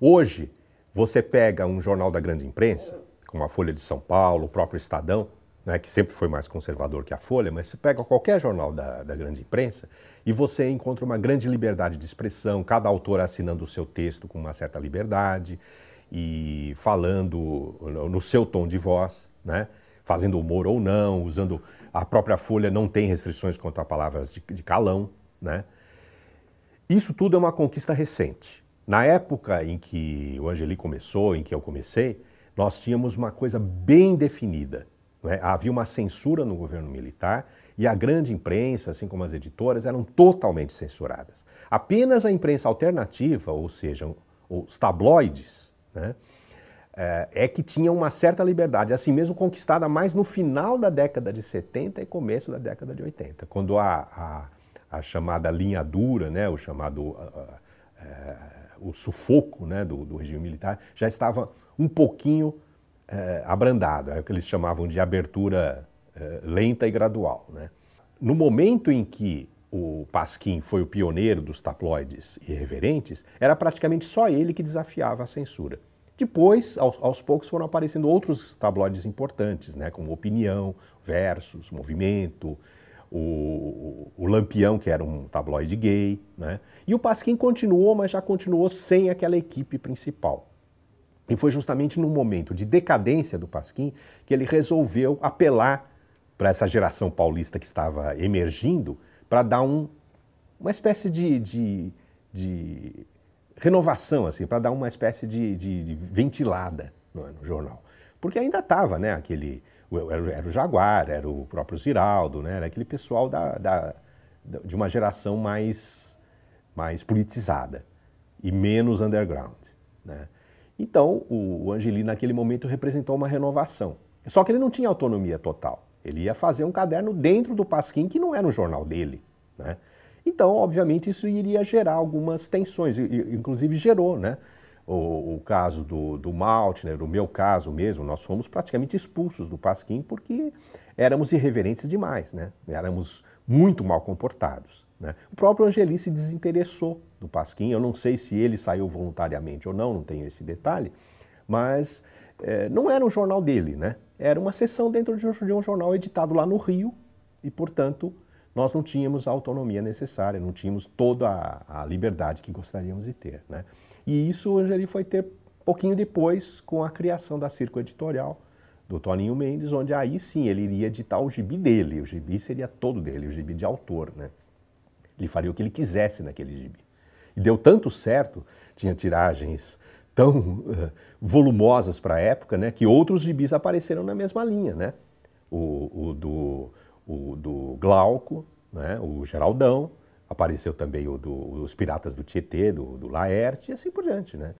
Hoje, você pega um jornal da grande imprensa, como a Folha de São Paulo, o próprio Estadão, né, que sempre foi mais conservador que a Folha, mas você pega qualquer jornal da, da grande imprensa e você encontra uma grande liberdade de expressão, cada autor assinando o seu texto com uma certa liberdade e falando no seu tom de voz, né, fazendo humor ou não, usando. A própria Folha não tem restrições quanto a palavras de, de calão. Né. Isso tudo é uma conquista recente. Na época em que o Angeli começou, em que eu comecei, nós tínhamos uma coisa bem definida. É? Havia uma censura no governo militar e a grande imprensa, assim como as editoras, eram totalmente censuradas. Apenas a imprensa alternativa, ou seja, os tabloides, né, eh, é que tinha uma certa liberdade, assim mesmo conquistada mais no final da década de 70 e começo da década de 80, quando a, a, a chamada linha dura, né, o chamado. Ah, ah, eh, o sufoco né, do, do, regime militar já estava um pouquinho é, abrandado, é o que eles chamavam de abertura é, lenta e gradual. Né? No momento em que o Pasquim foi o pioneiro dos tabloides irreverentes, era praticamente só ele que desafiava a censura. Depois, aos, aos poucos, foram aparecendo outros tabloides importantes, né, como Opinião, Versos Movimento, o, o, Lampião, que era um tabloide gay, né? E o Pasquim continuou, mas já continuou sem aquela equipe principal. E foi justamente no momento de decadência do Pasquim que ele resolveu apelar para essa geração paulista que estava emergindo para dar um, uma espécie de, de, de renovação, assim, para dar uma espécie de, de ventilada no, né, no jornal. Porque ainda estava né, aquele, era, o Jaguar, era o próprio Ziraldo, né? era aquele pessoal da, da, da, de uma geração mais, mais politizada e menos underground. Né? Então, o Angeli, naquele momento, representou uma renovação. Só que ele não tinha autonomia total. Ele ia fazer um caderno dentro do Pasquim, que não era um jornal dele. Né? Então, obviamente, isso iria gerar algumas tensões, e, inclusive gerou. Né? o, o caso do, do Maltner, né, o meu caso mesmo, nós fomos praticamente expulsos do Pasquim porque éramos irreverentes demais, né? éramos muito mal comportados. Né? O próprio Angeli se desinteressou do Pasquim, eu não sei se ele saiu voluntariamente ou não, não tenho esse detalhe, mas é, não era um jornal dele, né? era uma sessão dentro de um jornal editado lá no Rio e, portanto, nós não tínhamos a autonomia necessária, não tínhamos toda a, a liberdade que gostaríamos de ter. Né? E isso o Angeli foi ter pouquinho depois com a criação da Circo Editorial, do Toninho Mendes, onde aí sim ele iria editar o gibi dele, o gibi seria todo dele, o gibi de autor. Né? Ele faria o que ele quisesse naquele gibi. E deu tanto certo, tinha tiragens tão uh, volumosas para a época, né, que outros gibis apareceram na mesma linha. Né? O, o do o do Glauco, né, o Geraldão, apareceu também o dos Piratas do Tietê, do, do Laerte, e assim por diante. Né?